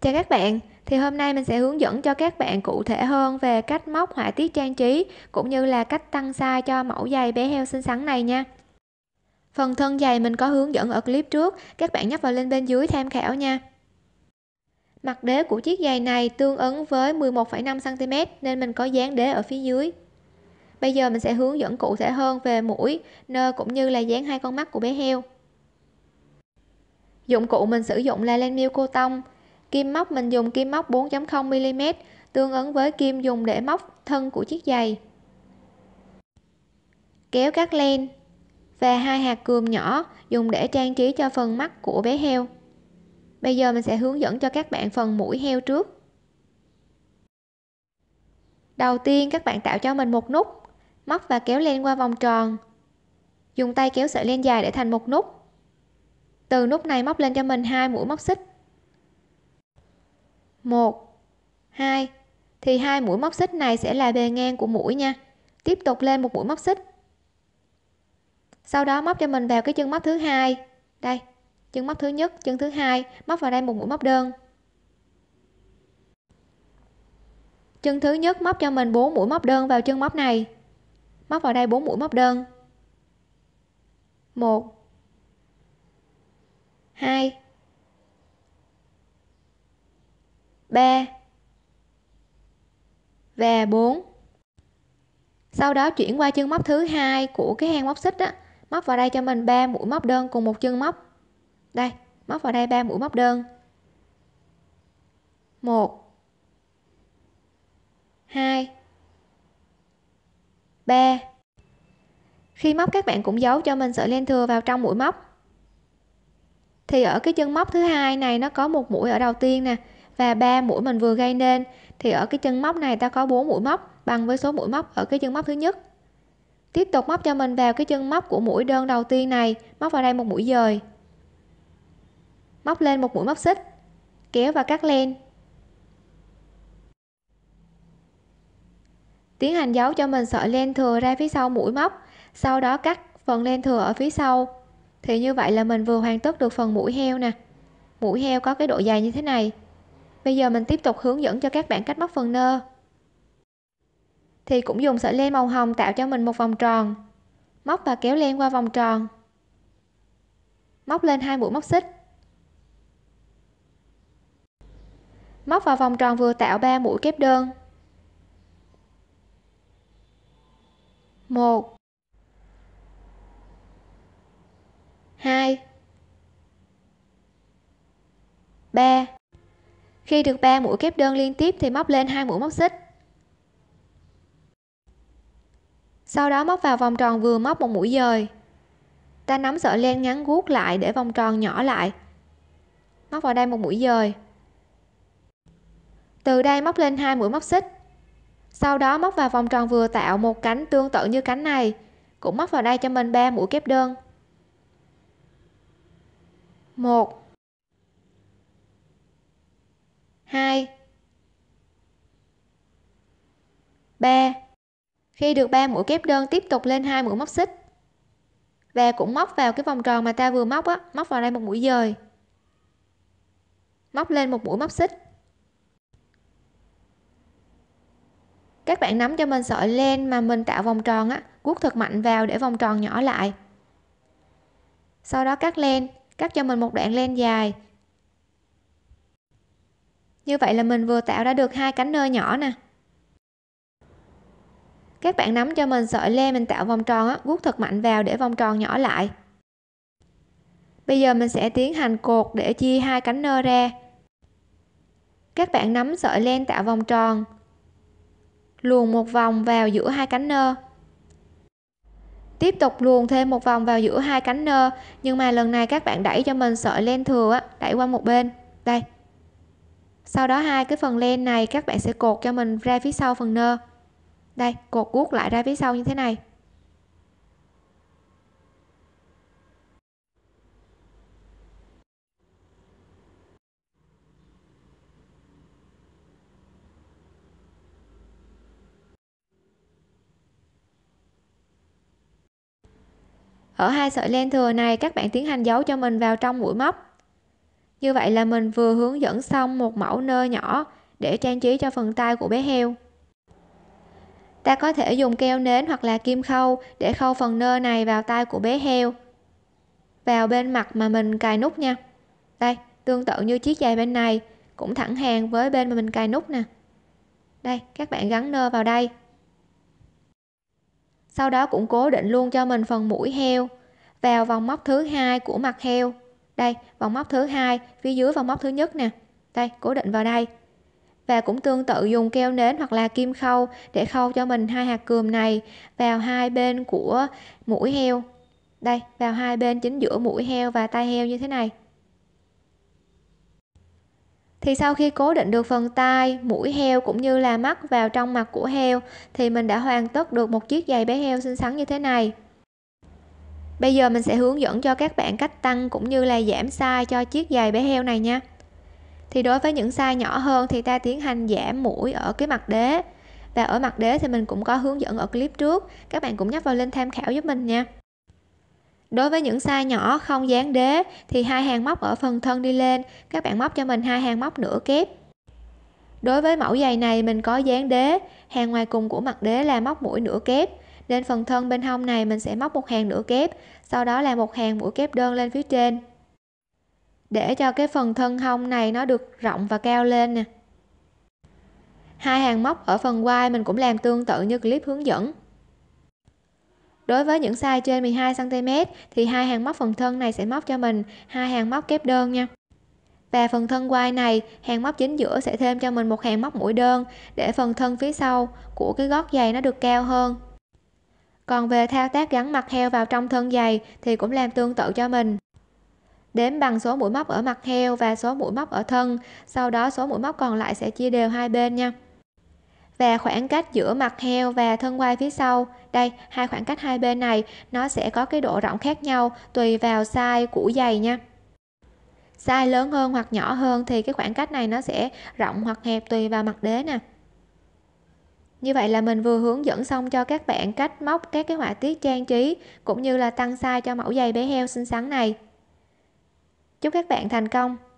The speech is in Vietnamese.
Chào các bạn, thì hôm nay mình sẽ hướng dẫn cho các bạn cụ thể hơn về cách móc họa tiết trang trí cũng như là cách tăng size cho mẫu giày bé heo xinh xắn này nha. Phần thân giày mình có hướng dẫn ở clip trước, các bạn nhấp vào link bên dưới tham khảo nha. Mặt đế của chiếc giày này tương ứng với 11,5cm nên mình có dán đế ở phía dưới. Bây giờ mình sẽ hướng dẫn cụ thể hơn về mũi, nơ cũng như là dán hai con mắt của bé heo. Dụng cụ mình sử dụng là len miêu cô tông, kim móc mình dùng kim móc 4.0mm tương ứng với kim dùng để móc thân của chiếc giày kéo các len và hai hạt cườm nhỏ dùng để trang trí cho phần mắt của bé heo bây giờ mình sẽ hướng dẫn cho các bạn phần mũi heo trước đầu tiên các bạn tạo cho mình một nút móc và kéo len qua vòng tròn dùng tay kéo sợi len dài để thành một nút từ nút này móc lên cho mình hai mũi móc xích 1 2 thì hai mũi móc xích này sẽ là bề ngang của mũi nha tiếp tục lên một mũi móc xích sau đó móc cho mình vào cái chân móc thứ hai đây chân móc thứ nhất chân thứ hai móc vào đây một mũi móc đơn chân thứ nhất móc cho mình 4 mũi móc đơn vào chân móc này móc vào đây 4 mũi móc đơn 1 2 3 và 4 sau đó chuyển qua chân móc thứ hai của cái hang móc xích á móc vào đây cho mình 3 mũi móc đơn cùng một chân móc đây móc vào đây 3 mũi móc đơn 1 2 3 khi móc các bạn cũng giấu cho mình sợi len thừa vào trong mũi móc thì ở cái chân móc thứ hai này nó có một mũi ở đầu tiên nè và ba mũi mình vừa gây nên thì ở cái chân móc này ta có 4 mũi móc bằng với số mũi móc ở cái chân móc thứ nhất tiếp tục móc cho mình vào cái chân móc của mũi đơn đầu tiên này móc vào đây một mũi dời móc lên một mũi móc xích kéo và cắt len tiến hành giấu cho mình sợi len thừa ra phía sau mũi móc sau đó cắt phần len thừa ở phía sau thì như vậy là mình vừa hoàn tất được phần mũi heo nè mũi heo có cái độ dài như thế này Bây giờ mình tiếp tục hướng dẫn cho các bạn cách móc phần nơ. Thì cũng dùng sợi len màu hồng tạo cho mình một vòng tròn. Móc và kéo len qua vòng tròn. Móc lên hai mũi móc xích. Móc vào vòng tròn vừa tạo 3 mũi kép đơn. 1 2 3 khi được 3 mũi kép đơn liên tiếp thì móc lên hai mũi móc xích sau đó móc vào vòng tròn vừa móc một mũi dời ta nắm sợi len ngắn guốc lại để vòng tròn nhỏ lại móc vào đây một mũi dời từ đây móc lên hai mũi móc xích sau đó móc vào vòng tròn vừa tạo một cánh tương tự như cánh này cũng móc vào đây cho mình 3 mũi kép đơn 1 2 3 khi được 3 mũi kép đơn tiếp tục lên hai mũi móc xích và cũng móc vào cái vòng tròn mà ta vừa móc á móc vào đây một mũi dời móc lên một mũi móc xích các bạn nắm cho mình sợi len mà mình tạo vòng tròn á guốc thật mạnh vào để vòng tròn nhỏ lại sau đó cắt len cắt cho mình một đoạn len dài như vậy là mình vừa tạo ra được hai cánh nơ nhỏ nè các bạn nắm cho mình sợi lê mình tạo vòng tròn á guốc thật mạnh vào để vòng tròn nhỏ lại bây giờ mình sẽ tiến hành cột để chia hai cánh nơ ra các bạn nắm sợi len tạo vòng tròn luồn một vòng vào giữa hai cánh nơ tiếp tục luồn thêm một vòng vào giữa hai cánh nơ nhưng mà lần này các bạn đẩy cho mình sợi len thừa á đẩy qua một bên đây sau đó hai cái phần len này các bạn sẽ cột cho mình ra phía sau phần nơ đây cột guốc lại ra phía sau như thế này ở hai sợi len thừa này các bạn tiến hành giấu cho mình vào trong mũi móc như vậy là mình vừa hướng dẫn xong một mẫu nơ nhỏ để trang trí cho phần tay của bé heo ta có thể dùng keo nến hoặc là kim khâu để khâu phần nơ này vào tay của bé heo vào bên mặt mà mình cài nút nha đây tương tự như chiếc giày bên này cũng thẳng hàng với bên mà mình cài nút nè đây các bạn gắn nơ vào đây sau đó cũng cố định luôn cho mình phần mũi heo vào vòng móc thứ hai của mặt heo đây vòng móc thứ hai phía dưới vòng móc thứ nhất nè đây cố định vào đây và cũng tương tự dùng keo nến hoặc là kim khâu để khâu cho mình hai hạt cườm này vào hai bên của mũi heo đây vào hai bên chính giữa mũi heo và tai heo như thế này thì sau khi cố định được phần tai, mũi heo cũng như là mắt vào trong mặt của heo thì mình đã hoàn tất được một chiếc giày bé heo xinh xắn như thế này. Bây giờ mình sẽ hướng dẫn cho các bạn cách tăng cũng như là giảm size cho chiếc giày bé heo này nha. Thì đối với những size nhỏ hơn thì ta tiến hành giảm mũi ở cái mặt đế. Và ở mặt đế thì mình cũng có hướng dẫn ở clip trước, các bạn cũng nhấp vào link tham khảo giúp mình nha. Đối với những size nhỏ không dán đế thì hai hàng móc ở phần thân đi lên, các bạn móc cho mình hai hàng móc nửa kép. Đối với mẫu giày này mình có dán đế, hàng ngoài cùng của mặt đế là móc mũi nửa kép nên phần thân bên hông này mình sẽ móc một hàng nửa kép sau đó là một hàng mũi kép đơn lên phía trên để cho cái phần thân hông này nó được rộng và cao lên nè hai hàng móc ở phần quai mình cũng làm tương tự như clip hướng dẫn đối với những size trên 12 cm thì hai hàng móc phần thân này sẽ móc cho mình hai hàng móc kép đơn nha và phần thân quai này hàng móc chính giữa sẽ thêm cho mình một hàng móc mũi đơn để phần thân phía sau của cái gót giày nó được cao hơn còn về thao tác gắn mặt heo vào trong thân giày thì cũng làm tương tự cho mình đếm bằng số mũi móc ở mặt heo và số mũi móc ở thân sau đó số mũi móc còn lại sẽ chia đều hai bên nha và khoảng cách giữa mặt heo và thân quai phía sau đây hai khoảng cách hai bên này nó sẽ có cái độ rộng khác nhau tùy vào size của giày nha size lớn hơn hoặc nhỏ hơn thì cái khoảng cách này nó sẽ rộng hoặc hẹp tùy vào mặt đế nè như vậy là mình vừa hướng dẫn xong cho các bạn cách móc các cái họa tiết trang trí cũng như là tăng size cho mẫu giày bé heo xinh xắn này chúc các bạn thành công